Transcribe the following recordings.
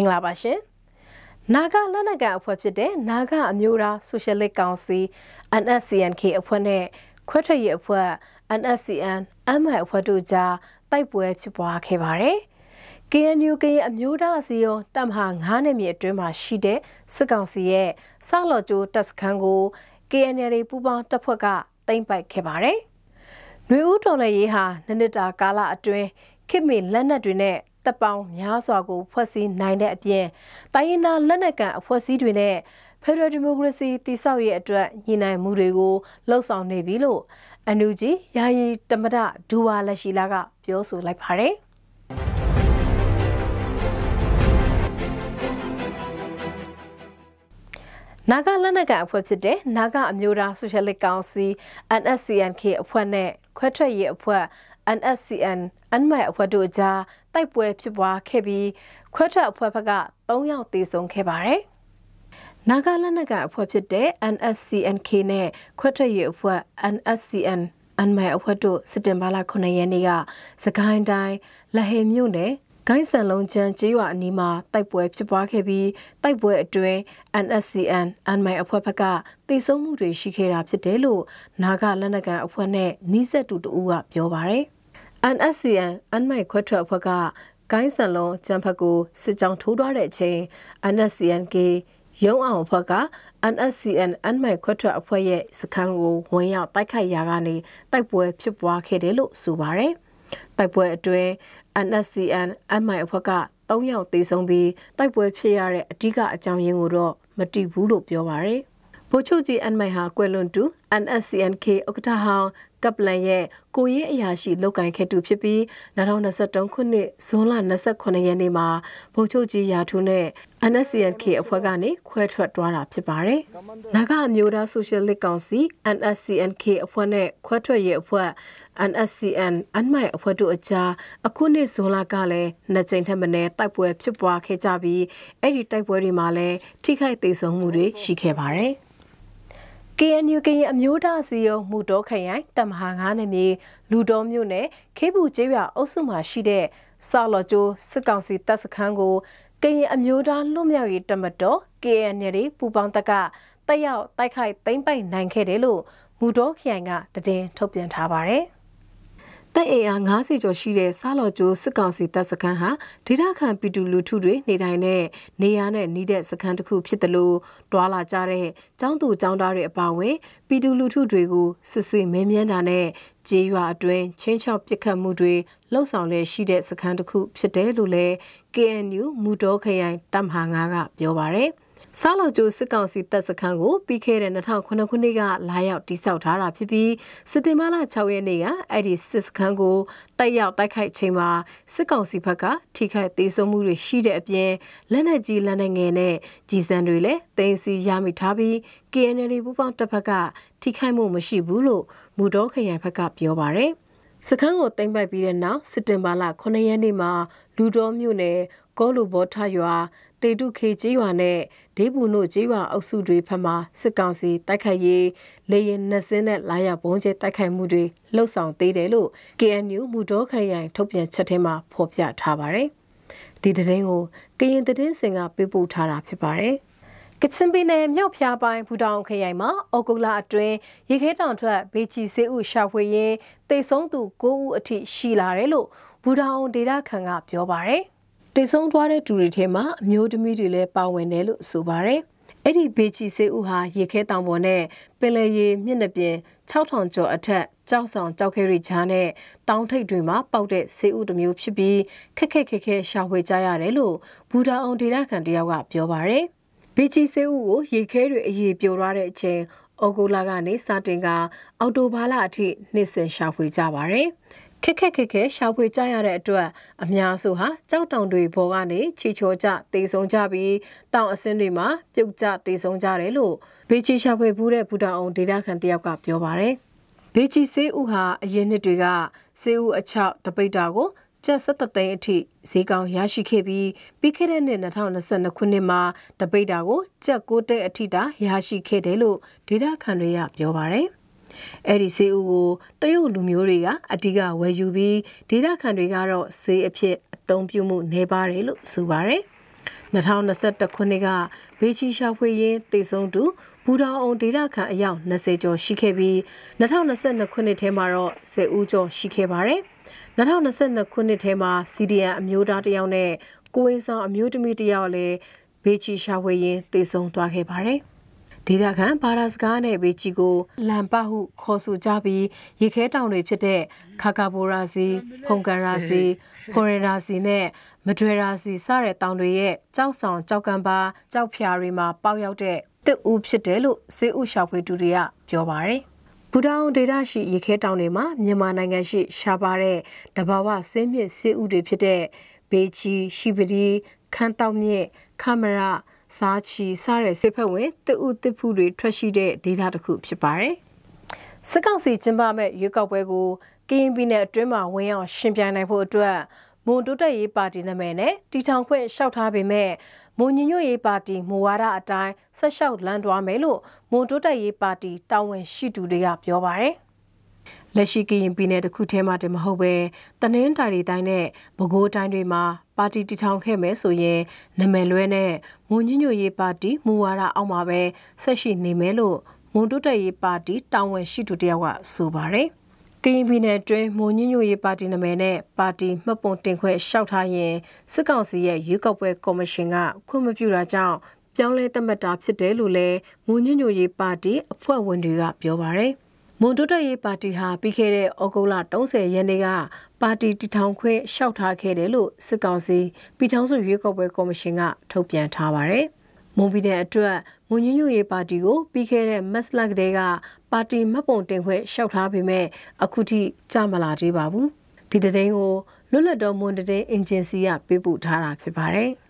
င်္ဂလာပါရှင်။နာဂလက်နက်ကန်အဖွဲ့ဖြစ်တဲ့နာဂအမျိုးသားဆိုရှယ်လစ်ကောင်စီ NSCNK အဖွဲ့နဲ့ခွဲထွက်ရေးအဖွဲ့ NSCN MI အဖွဲ့တို့ကြားတိုက်ပွဲဖြစ်ပွားခဲ့ပါတယ်။ KNU ကရင်အမျိုးသားအစည်းအရုံးတပ်မဟာ9နယ်မြေအတွင်းမှာရှိတဲ့စစ်ကောင်စီရဲ့ဆောက်လော်ကျိုးတပ်စခန်းကို KNL ပူးပေါင်းတပ်ဖွဲ့ကသိမ်းပိုက်ခဲ့ပါတယ်။ຫນွေဦးတော်လည်းရေးဟာနှစ်နှစ်တာကာလအတွင်းခေတ်မီလက်နက်တွေနဲ့တပ်ပေါင်းများစွာကိုဖွဲ့စည်းနိုင်တဲ့အပြင်တိုင်းရင်းသားလက်နက်ကန်အဖွဲ့အစည်းတွေနဲ့ Federal Democracy တည်ဆောက်ရေးအတွက်ညီနိုင်မှုတွေကိုလှုံ့ဆော်နေပြီလို့အန်ယူဂျီယာယီတမဒဒူဝါလက်ရှိလာကပြောဆိုလိုက်ပါတယ်နာဂလက်နက်ကအဖွဲ့ဖြစ်တဲ့နာဂအမျိုးသားဆိုရှယ်လစ်ကောင်စီ NSCNK အဖွဲ့နဲ့ခွဲထွက်ရေးအဖွဲ့ NSCN အန်မိုင်အဖွဲ့တို့ကြားတိုက်ပွဲဖြစ်ပွားခဲ့ပြီးခွဲထွက်အဖွဲ့ဘက်က3ယောက်သေဆုံးခဲ့ပါတယ်။နာဂလနကအဖွဲ့ဖြစ်တဲ့ NSCNK နဲ့ခွဲထွက်ရေးအဖွဲ့ NSCN အန်မိုင်အဖွဲ့တို့စတင်ဘာလ9ရက်နေ့ကစကိုင်းတိုင်းလဟေမြို့နယ်ဂိုင်းစံလုံးချမ်းကျေးရွာအနီးမှာတိုက်ပွဲဖြစ်ပွားခဲ့ပြီးတိုက်ပွဲအတွင်း NSCN အန်မိုင်အဖွဲ့ဘက်ကတိစုံမှုတွေရှိခဲ့တာဖြစ်တယ်လို့နာဂလနကန်အဖွဲ့နဲ့နှိစက်တူတူကပြောပါရယ်။ NSCN အန်မိုက်ခွတ်ထွက်အဖွဲ့ကကိုင်းစံလုံးကျန်းဖက်ကိုစစ်ကြောင်းထိုးထွားတဲ့အချိန် NSCNK ရုံးအောင်အဖွဲ့က NSCN အန်မိုက်ခွတ်ထွက်အဖွဲ့ရဲ့စခန်းကိုဝင်ရောက်တိုက်ခိုက်ရာကနေတိုက်ပွဲဖြစ်ပွားခဲ့တယ်လို့ဆိုပါရယ်တိုက်ပွဲအတွင်း NSCN အန်မိုက်အဖွဲ့က3ယောက်သေဆုံးပြီးတိုက်ပွဲဖြစ်ရတဲ့အဓိကအကြောင်းရင်းကိုတော့မတိဘူးလို့ပြောပါရယ်ဗိုလ်ချုပ်ကြီးအန်မိုင်ဟာကွယ်လွန်သူ NSCNK ဥက္ကဋ္ဌဟောင်းကပလန်ရဲ့ကိုရဲအရာရှိလုပ်ကင်ခဲ့သူဖြစ်ပြီး2023ခုနှစ်ဇွန်လ29ရက်နေ့မှာဗိုလ်ချုပ်ကြီးရာထူးနဲ့ NSCNK အဖွဲ့ကနေခွဲထွက်သွားတာဖြစ်ပါတယ်။နာဂအမျိုးသားဆိုရှယ်လစ်ကောင်စီ NSCNK အဖွဲ့နဲ့ခွဲထွက်ရေးအဖွဲ့ NSCN အန်မိုင်အဖွဲ့တို့အကြားအခုနှစ်ဇွန်လကလည်းနှစ်ကြိမ်ထက်မနည်းတိုက်ပွဲဖြစ်ပွားခဲ့ကြပြီးအဲ့ဒီတိုက်ပွဲတွေမှာလည်းထိခိုက်သေးဆုံးမှုတွေရှိခဲ့ပါတယ်။ KNU ကရင်အမျိုးသားစီယုံမှုတော်ခရိုင်တမဟာ9နယ်မြေလူတော်မြို့နယ်ခေဘူးကျေးရွာအုပ်စုမှာရှိတဲ့ဆော်လော်ကျိုးစစ်ကောင်စီတပ်စခန်းကိုကရင်အမျိုးသားလွတ်မြောက်ရေးတမတော် KNL ပူပေါင်းတက်ကတက်ရောက်တိုက်ခိုက်သိမ်းပိုက်နိုင်ခဲ့တယ်လို့မူတော်ခရိုင်ကတည်င်းထုတ်ပြန်ထားပါတယ်။တပ်အင်အား90ကျော်ရှိတဲ့စားလော်ကျိုးစစ်ကောင်စီတပ်စခန်းဟာဒေသခံပြည်သူလူထုတွေနေထိုင်တဲ့နေရာနဲ့နှီးတဲ့စခန်းတစ်ခုဖြစ်တယ်လို့တွာလာကြတဲ့ចောင်းသူចောင်းသားတွေအပါအဝင်ပြည်သူလူထုတွေကိုစစ်စစ်မဲမြန်းတာနဲ့ကြေးရွာအတွင်းချင်းချောက်ပစ်ခတ်မှုတွေလှုပ်ဆောင်လဲရှိတဲ့စခန်းတစ်ခု ဖြစ်တယ်လို့လည်း KNU မူတော်ခရိုင်တပ်မဟာ9ကပြောပါရယ်စားလောက်ကျိုးစစ်ကောင်စီတပ်စခန်းကိုပြီးခဲ့တဲ့2009ခုနှစ်ကလာရောက်တိစောက်ထားတာဖြစ်ပြီးစတင်မလ6ရက်နေ့ကအဲ့ဒီစစ်စခန်းကိုတိုက်ရောက်တိုက်ခိုက်ချိန်မှာစစ်ကောင်စီဘက်က ထိခိုက်သေးဆုံးမှုတွေရှိတဲ့အပြင်လက်နက်ကြီးလက်နက်ငယ်နဲ့ကြီးစံတွေလည်းတင်စီရမိထားပြီး KNL ပူးပေါင်းတပ်ဘက်က ထိခိုက်မှုမရှိဘူးလို့မူတော်ခရိုင်ဘက်ကပြောပါရယ်စခန်းကိုတင်ပိုက်ပြီးတဲ့နောက်စတင်ဘာလ9ရက်နေ့မှာလူတော်မြို့နယ်ကောလူဘောထရွာတေတုခေကြီးရွာနဲ့ဒေးပူနို့ကြီးရွာအုပ်စုတွေဖက်မှစစ်ကောင်စီတိုက်ခိုက်ရေးလေရင်နှစ်စင်းနဲ့လာရဘုံကျဲတိုက်ခိုက်မှုတွေလှုပ်ဆောင်သေးတယ်လို့ KNU မူတော်ခရိုင် ထုတ်ပြန်ချက်ထဲမှာဖော်ပြထားပါတယ်။ဒီသတင်းကိုကရင်သတင်းစင်ကပေးပို့ထားတာဖြစ်ပါတယ်။ကချင်ပြည်နယ်မြောက်ဖျားပိုင်းဘူတောင်ခရိုင်မှာအော်ဂုလာအတွင်းရေခဲတောင်ထွက်ဘေချီစေးဥရှာဖွေရင်းတိတ်ဆုံးသူ9ဦးအထိရှိလာတယ်လို့ဘူတောင်ဒေတာခန်ကပြောပါတယ်။ထိဆုံးသွားတဲ့သူတွေထဲမှာအမျိုးသမီးတွေလည်းပါဝင်တယ်လို့ဆိုပါတယ်။အဲ့ဒီဘေချီစေးဦးဟာရေခဲတောင်ပေါ်နဲ့ပင်လယ်ရေမျက်နှာပြင်6000ကျော်အထက်ကြောက်ဆောင်ကြောက်ခဲရိချားနဲ့တောင်ထိပ်တွေမှာပေါက်တဲ့စေးဦးတစ်မျိုးဖြစ်ပြီးခက်ခက်ခဲခဲရှာဖွေကြရတယ်လို့ဘူတာအောင်ဒေတာခံတယောက်ကပြောပါတယ်။ဘေချီစေးဦးကိုရေခဲတွေအရေပြိုသွားတဲ့အချိန်ဩဂုတ်လကနေစတင်က အော်တိုဘာလအထိနှစ်စဉ်ရှာဖွေကြပါတယ်။ခက်ခက်ခက်ခက်ရှာဖွေကြရတဲ့အတွက်အများစုဟာကြောက်တောင်တွေပေါ်ကနေချီချောကြတေဆုံကြပြီးတောင်အဆင်းတွေမှာပြုတ်ကျတေဆုံကြတယ်လို့ဘေချီရှာဖွေဘူးတဲ့ဘူတာအောင်ဒေတာခန်တယောက်ကပြောပါတယ်။ဘေချီဆေးဥဟာအရင်နှစ်တွေကဆေးဥအချောက်တပိတ်တာကိုကျပ်73သိန်းအထိဈေးကောင်းရရှိခဲ့ပြီးပြီးခဲ့တဲ့နှစ်2022ခုနှစ်မှာတပိတ်တာကိုကျပ်9သိန်းအထိတာရရှိခဲ့တယ်လို့ဒေတာခန်တွေကပြောပါတယ်။အဲ့ဒီဆေးဥကိုတရုတ်လူမျိုးတွေကအဓိကဝယ်ယူပြီးဒေသခံတွေကတော့ဆေးအဖြစ်အသုံးပြုမှုနေပါတယ်လို့ဆိုပါတယ်2021ခုနှစ်ကဘေးချီရှာဖွေရင်းတည်ဆုံသူဘူတောင်အောင်ဒေတာခန်အယောက်20ကျော်ရှိခဲ့ပြီး2022ခုနှစ်ထဲမှာတော့10ဦးကျော်ရှိခဲ့ပါတယ်။2022ခုနှစ်ထဲမှာ CDN အမျိုးသားတယောက်နဲ့ကိုအင်းဆောင်အမျိုးသမီးတယောက်လည်းဘေးချီရှာဖွေရင်းတည်ဆုံသွားခဲ့ပါတယ်။ဒေတာခန်ဘာသာစကားနဲ့ပေချီကိုလမ်ပဟုခေါ်ဆိုကြပြီးရေခဲတောင်တွေဖြစ်တဲ့ခါကာဘိုရာစီဖုန်ကန်ရာစီဖိုရရာစီနဲ့မဒွေရာစီစတဲ့တောင်တွေရဲ့ကြောက်ဆောင်ကြောက်ကန်ပါကြောက်ဖြာတွေမှာပေါက်ရောက်တဲ့တစ်ဦးဖြစ်တယ်လို့ဈေးဥရှာဖွေသူတွေကပြောပါတယ်ဘူတာအောင်ဒေတာရှိရေခဲတောင်တွေမှာမြန်မာနိုင်ငံရှိရှားပါတဲ့တဘာဝဆင်းမြင့်ဆေးဥတွေဖြစ်တဲ့ဘေချီရှိပဒီခန်းတောက်မြင့်ခမရစားချီစတဲ့စစ်ဖက်ဝင်တဥတစ်ဖူးတွေထွက်ရှိတဲ့ဒေသတစ်ခုဖြစ်ပါတယ်။စစ်ကောင်စီကျင်းပမဲ့ရွေးကောက်ပွဲကိုကရင်ပြည်နယ်အတွင်းမှာဝင်ရောက်ရှင်ပြိုင်နိုင်ဖို့အတွက်မွန်တိုးတက်ရေးပါတီနာမည်နဲ့တီထောင်ခွင့်လျှောက်ထားပေမဲ့မွန်ညညွတ်ရေးပါတီမူဝါဒအတိုင်းဆက်လျှောက်လမ်းသွားမယ်လို့မွန်တိုးတက်ရေးပါတီတာဝန်ရှိသူတွေကပြောပါတယ်။လက်ရှိကရင်ပြည်နယ်တစ်ခုထဲမှာတည်းမဟုတ်ပဲတနင်္သာရီတိုင်းနဲ့ပဲခူးတိုင်းတွေမှာ ပါတီတည်ထောင်ခဲ့မယ်ဆိုရင်နမယ်လွဲနဲ့မွန်ညညရေးပါတီမူဝါဒအောက်မှာပဲဆက်ရှိနေမယ်လို့မွန်တိုးတက်ရေးပါတီတာဝန်ရှိသူတယောက်ကဆိုပါတယ်ကရင်ပြည်နယ်တွင်းမွန်ညညရေးပါတီနာမည်နဲ့ပါတီမှတ်ပုံတင်ခွဲလျှောက်ထားရင်စစ်ကောင်စီရဲ့ရွေးကောက်ပွဲကော်မရှင်ကခွင့်မပြုတာကြောင့်ပြောင်းလဲသတ်မှတ်တာဖြစ်တယ်လို့လည်းမွန်ညညရေးပါတီအဖွဲ့ဝင်တွေကပြောပါတယ်။မွန်တိုးတက်ရေးပါတီဟာပြီးခဲ့တဲ့ဩဂုတ်လ30ရက်နေ့ကပါတီတည်ထောင်ခွင့်လျှောက်ထားခဲ့တယ်လို့စစ်ကောင်စီပြည်ထောင်စုရွေးကောက်ပွဲကော်မရှင်ကထုတ်ပြန်ထားပါတယ်။မွန်ပြည်နယ်အတွက်မွန်ညွညွရေးပါတီကိုပြီးခဲ့တဲ့မတ်လကတည်းကပါတီမှတ်ပုံတင်ခွင့်လျှောက်ထားပေမဲ့အခုထိကြာမလာသေးပါဘူး။ဒီတဲ့င်းကိုလွတ်လပ်တော်မွန်တဲ့အင်ဂျင်စီကပေးပို့ထားတာဖြစ်ပါတယ်။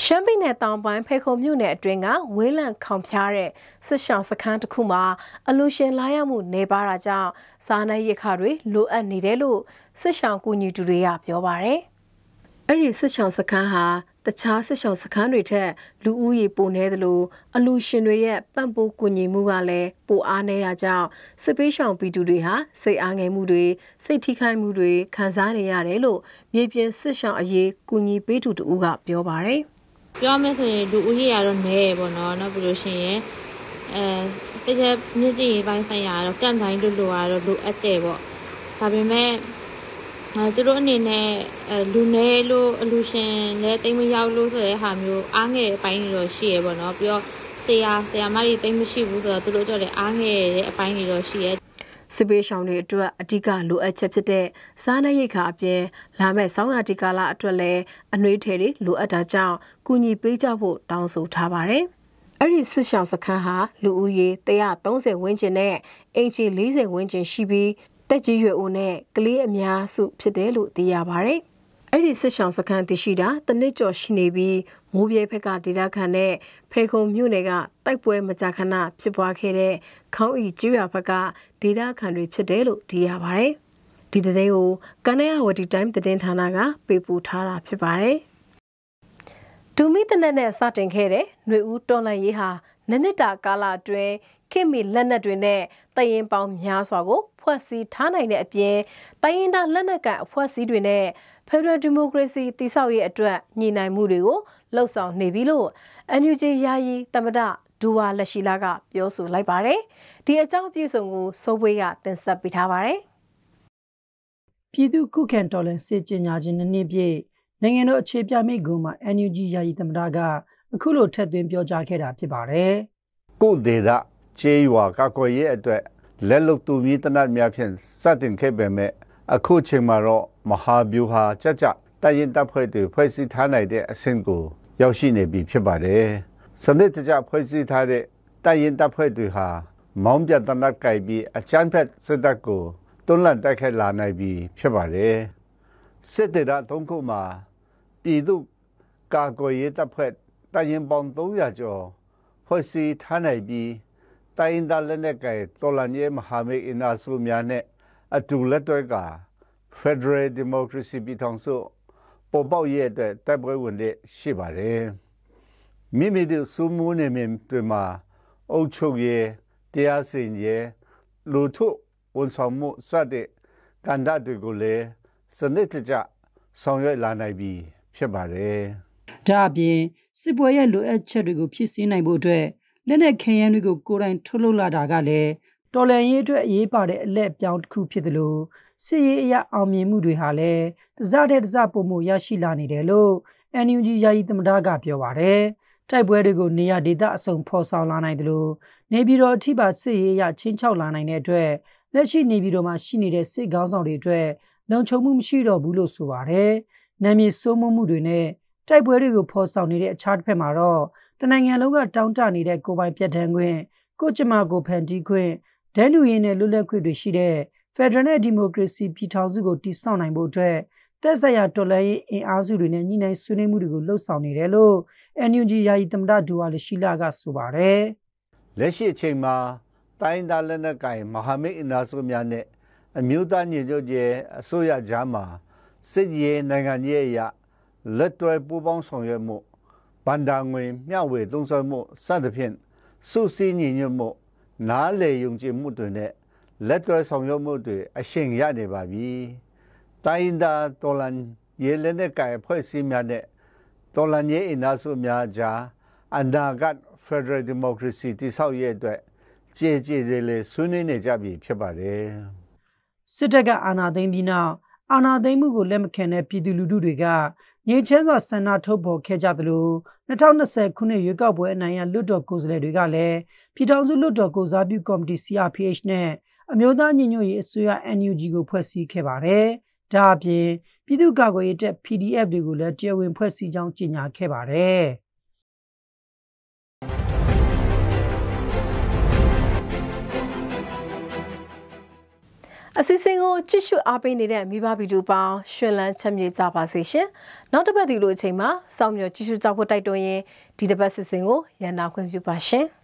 ရှမ်းပြည်နယ်တောင်ပိုင်းဖေခုံမြို့နယ်အတွင်းကဝေးလံခေါင်ဖျားတဲ့စစ်ရှောင်စခန်းတစ်ခုမှာအလူရှင်လာရောက်မှုနေပါတာကြောင့်စားနပ်ရိက္ခာတွေလိုအပ်နေတယ်လို့စစ်ရှောင်ကူညီသူတွေကပြောပါရယ်။အဲ့ဒီစစ်ရှောင်စခန်းဟာတခြားစစ်ရှောင်စခန်းတွေထက်လူဦးရေပိုနေသလိုအလူရှင်တွေရဲ့ပံ့ပိုးကူညီမှုကလည်းပိုအားနေတာကြောင့်စစ်ပေးရှောင်ပြည်သူတွေဟာစိတ်အားငယ်မှုတွေစိတ်ထိခိုက်မှုတွေခံစားနေရတယ်လို့မြေပြင်စစ်ရှောင်အရေးကူညီပေးသူတို့ကပြောပါရယ်။ပြောမယ်ဆိုရင်လူဦးရေကတော့နည်းပေါ့နော်နောက်ပြီးလို့ရှိရင်အဲတကယ်မြင့်တည်ပိုင်းဆိုင်ရာကတော့ကန့်တိုင်းတို့လိုကတော့လိုအပ်တယ်ပေါ့ဒါပေမဲ့အဲသူတို့အနေနဲ့အဲလူနေလို့အလူရှင်လည်းတိတ်မရောက်လို့ဆိုတဲ့ဟာမျိုးအားငယ်အပိုင်းတွေတော့ရှိရပေါ့နော်ပြီးတော့ဆရာဆရာမတွေတိတ်မရှိဘူးဆိုတော့သူတို့တော့လည်းအားငယ်တဲ့အပိုင်းတွေတော့ရှိရစစ်ပေးရှောင်တွေအတွက်အဓိကလိုအပ်ချက်ဖြစ်တဲ့စားနပ်ရိက္ခာအပြင်လာမယ့်ဆောင်းရာသီကာလအတွက်လည်းအနှွေးထည်တွေလိုအပ်တာကြောင့်ကူညီပေးကြဖို့တောင်းဆိုထားပါတယ်။အဲ့ဒီစစ်ရှောင်စခန်းဟာလူဦးရေ130ဝန်းကျင်နဲ့အင်ချီ40ဝန်းကျင်ရှိပြီးတက်ကြီးရွယ်ဦးနဲ့ကလေးအများစု ဖြစ်တယ်လို့သိရပါဗျ။အဲ့ဒီစစ်ဆောင်စခန်းတရှိတာတနစ်ကျော်ရှိနေပြီးမိုးပြဲဖက်ကဒေတာခန်နဲ့ဖေခုံမြို့နယ်ကတိုက်ပွဲမကြာခဏဖြစ်ပွားခဲ့တဲ့ခေါင်းဤကျွရဘက်ကဒေတာခန်တွေ ဖြစ်တယ်လို့သိရပါတယ်။ဒီတဲ့ကိုကနရဝတီတိုင်းသတင်းဌာနကပေးပို့ထားတာဖြစ်ပါတယ်။ဒူမီတနက်နဲ့စတင်ခဲ့တဲ့ຫນွေဦးတော်လန်ရေးဟာနနစ်တာကာလအတွင်းခင်မီလက်နက်တွေနဲ့တရင်ပေါင်းများစွာကိုဖွဲ့စည်းထားနိုင်တဲ့အပြင်တိုင်းရင်းသားလက်နက်ကန်အဖွဲ့အစည်းတွေနဲ့ဖက်ဒရယ်ဒီမိုကရေစီတည်ဆောက်ရေးအတွက်ညှိနှိုင်းမှုတွေကိုလှုပ်ဆောင်နေပြီလို့ NUG ယာယီသမ္မတဒူဝါလက်ရှိလာက ပြောဆိုလိုက်ပါတယ်။ဒီအကြောင်းအပြည့်စုံကိုစိုးပွေးကတင်ဆက်ပေးထားပါတယ်။ပြည်သူ့ခုခံတော်လှန်စစ်ကြေညာခြင်းနှစ်နှစ်ပြည့်နိုင်ငံတော်အခြေပြမိကုံမှာ NUG ယာယီသမ္မတကအခုလိုထက်သွင်းပြောကြားခဲ့တာဖြစ်ပါတယ်။ကိုဒေတာချေးရွာကကွယ်ရဲ့အတွက်လက်လုတ်သူမြင့်တနတ်များဖြင့်စတင်ခဲ့ပေမဲ့အခုချိန်မှာတော့မဟာဗျူဟာကြကြတိုက်ရင်တပ်ဖွဲ့တွေဖွဲ့စည်းထားနိုင်တဲ့အဆင့်ကိုရောက်ရှိနေပြီဖြစ်ပါတယ်။စနစ်တကျဖွဲ့စည်းထားတဲ့တိုက်ရင်တပ်ဖွဲ့တွေဟာမောင်းပြတ်တနတ်ကြိုက်ပြီးအချမ်းဖက်စစ်တပ်ကိုတွန်းလှန်တိုက်ခိုက်လာနိုင်ပြီဖြစ်ပါတယ်။စစ်တေတာသုံးခုမှာပြည်သူကာကွယ်ရေးတပ်ဖွဲ့တိုက်ရင်ပေါင်း300ကျော်ဖွဲ့စည်းထားနိုင်ပြီးတိုင်းဒါလက်နက်ကိုင်တော်လန်ရဲ့မဟာမိတ်အင်အားစုများနဲ့အတူလက်တွဲက Federal Democracy ပြည်ထောင်စုပေါ်ပေါက်ရဲ့အတွက်တိုက်ပွဲဝင်တဲ့ရှိပါတယ်မိမိတို့စိုးမိုးနေမြင်တွေမှာအုပ်ချုပ်ရဲ့တရားစင်ရဲ့လူထုဝန်ဆောင်မှုစတဲ့ကဏ္ဍတွေကိုလည်းစနစ်တကျဆောင်ရွက်လာနိုင်ပြီဖြစ်ပါတယ်ဒါအပြင်စစ်ပွဲရဲ့လိုအပ်ချက်တွေကိုဖြည့်ဆည်းနိုင်ဖို့အတွက်လက်နက်ခဲယမ်းတွေကိုကိုယ်တိုင်ထုတ်လုပ်လာတာကလည်းတော်လန်ရေးအတွက်အရေးပါတဲ့အလက်ပြောင်းတစ်ခုဖြစ်တယ်လို့စစ်ရေးအရအောင်မြင်မှုတွေဟာလည်းတစတဲ့တစပုံမှုရရှိလာနေတယ်လို့ NUG ယာယီသမ္မတကပြောပါတယ်။တိုက်ပွဲတွေကိုနေရဒေသအစုံဖော်ဆောင်လာနိုင်တယ်လို့နေပြည်တော်အထိပါစစ်ရေးအရချင်းချောက်လာနိုင်တဲ့အတွက်လက်ရှိနေပြည်တော်မှာရှိနေတဲ့စစ်ကောင်းဆောင်တွေအတွက်လုံခြုံမှုမရှိတော့ဘူးလို့ဆိုပါတယ်။နာမည်စိုးမိုးမှုတွေနဲ့တိုက်ပွဲတွေကိုဖော်ဆောင်နေတဲ့အခြားတစ်ဖက်မှာတော့တနိုင်ငံလုံးကတောင်းတနေတဲ့ကိုပိုင်ပြတ်တန်းခွင့်ကိုကျမကိုဖန်တီးခွင့်ဒဲလူရင်းနဲ့လွတ်လပ်ခွင့်တွေရှိတဲ့ Federal နဲ့ Democracy ပြည်ထောင်စုကိုတည်ဆောက်နိုင်ဖို့အတွက်တက်ဆက်ရတော်လှန်ရေးအင်အားစုတွေနဲ့ညှိနှိုင်းဆွေးနွေးမှုတွေကိုလှုပ်ဆောင်နေတယ်လို့ NUG ယာယီသမ္မတဒူဝါလရှိလာကဆိုပါတယ်။လက်ရှိအချိန်မှာတိုင်းဒါလက်နက်ကိုင်မဟာမိတ်အင်အားစုများနဲ့အမျိုးသားညီညွတ်ရေးအစိုးရကြားမှာစစ်ရေးနိုင်ငံရေးအရာလက်တွဲပူးပေါင်းဆောင်ရွက်မှုဗန္ဒာငွေမျှဝေသုံးစွဲမှုစသဖြင့်စုစည်းညီညွတ်မှုနားလေယုံကြည်မှုတွေနဲ့လက်တွဲဆောင်ရွက်မှုတွေအရှင်ရနေပါပြီ။တိုင်းဒါတော်လန်ရေလက်နဲ့ကြိုင်ဖွဲ့စည်းများနဲ့တော်လန်ရေးအင်အားစုများကြားအန္တာကဖက်ဒရယ်ဒီမိုကရေစီတည်ဆောက်ရေးအတွက်ကြည်ကြည်လေးလေးဆွေးနွေးနေကြပြီဖြစ်ပါတယ်။စစ်တပ်ကအာဏာသိမ်းပြီးနောက်အာဏာသိမ်းမှုကိုလက်မခံတဲ့ပြည်သူလူထုတွေကရေချဲစွာဆန္ဒထုတ်ဖော်ခဲ့ကြသလို2020ခုနှစ်ရွေးကောက်ပွဲအနိုင်ရလွတ်တော်ကိုယ်စားလှယ်တွေကလည်းပြည်ထောင်စုလွတ်တော်ကိုစားပြုကော်မတီ CRPH နဲ့အမျိုးသားညီညွတ်ရေးအစိုးရ NUG ကိုဖွဲ့စည်းခဲ့ပါတယ်။ဒါအပြင်ပြည်သူ့ကာကွယ်ရေးတပ် PDF တွေကိုလည်းတရားဝင် ဖွဲ့စည်းကြောင်းကြေညာခဲ့ပါတယ်။အစီအစဉ်ကိုကြည့်ရှုအားပေးနေတဲ့မိဘဗီဒူပေါင်းရှင်လန်းချမ်းမြေကြပါစေရှင်။နောက်တစ်ပတ်ဒီလိုအချိန်မှာစောင့်မျှော်ကြည့်ရှုကြဖို့တိုက်တွန်းရင်းဒီတစ်ပတ်စီစဉ်ကိုရန်နာခွင့်ပြုပါရှင်။